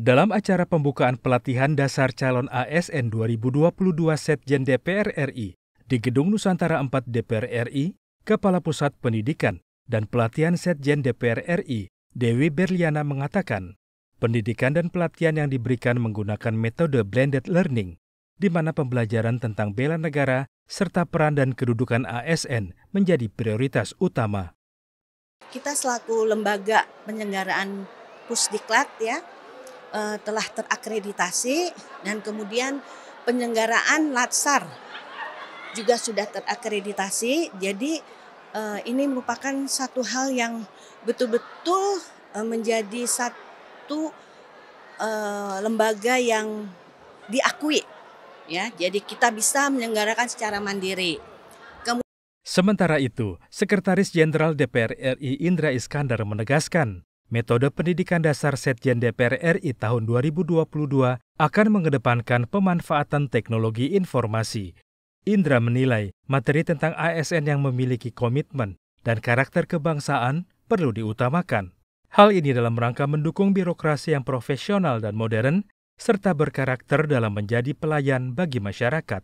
Dalam acara pembukaan pelatihan dasar calon ASN 2022 Setjen DPR RI di Gedung Nusantara 4 DPR RI, Kepala Pusat Pendidikan dan Pelatihan Setjen DPR RI, Dewi Berliana mengatakan, pendidikan dan pelatihan yang diberikan menggunakan metode blended learning, di mana pembelajaran tentang bela negara serta peran dan kedudukan ASN menjadi prioritas utama. Kita selaku lembaga penyelenggaraan Pusdiklat ya, uh, telah terakreditasi dan kemudian penyelenggaraan Latsar juga sudah terakreditasi. Jadi uh, ini merupakan satu hal yang betul-betul uh, menjadi satu uh, lembaga yang diakui ya. Jadi kita bisa menyelenggarakan secara mandiri. Sementara itu, Sekretaris Jenderal DPR RI Indra Iskandar menegaskan, Metode pendidikan dasar Setjen DPR RI tahun 2022 akan mengedepankan pemanfaatan teknologi informasi. Indra menilai materi tentang ASN yang memiliki komitmen dan karakter kebangsaan perlu diutamakan. Hal ini dalam rangka mendukung birokrasi yang profesional dan modern, serta berkarakter dalam menjadi pelayan bagi masyarakat.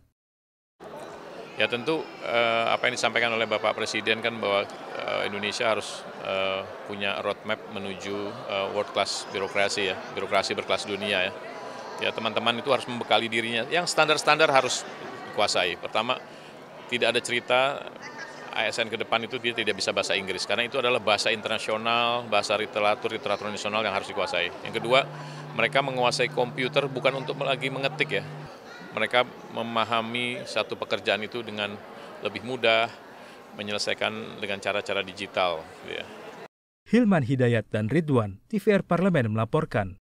Ya tentu eh, apa yang disampaikan oleh Bapak Presiden kan bahwa eh, Indonesia harus eh, punya roadmap menuju eh, world class birokrasi ya, birokrasi berkelas dunia ya. Ya teman-teman itu harus membekali dirinya. Yang standar-standar harus dikuasai. Pertama, tidak ada cerita ASN ke depan itu dia tidak bisa bahasa Inggris karena itu adalah bahasa internasional, bahasa literatur, literatur nasional yang harus dikuasai. Yang kedua, mereka menguasai komputer bukan untuk lagi mengetik ya, mereka memahami satu pekerjaan itu dengan lebih mudah, menyelesaikan dengan cara-cara digital. Gitu ya. Hilman Hidayat dan Ridwan, TVR Parlemen melaporkan.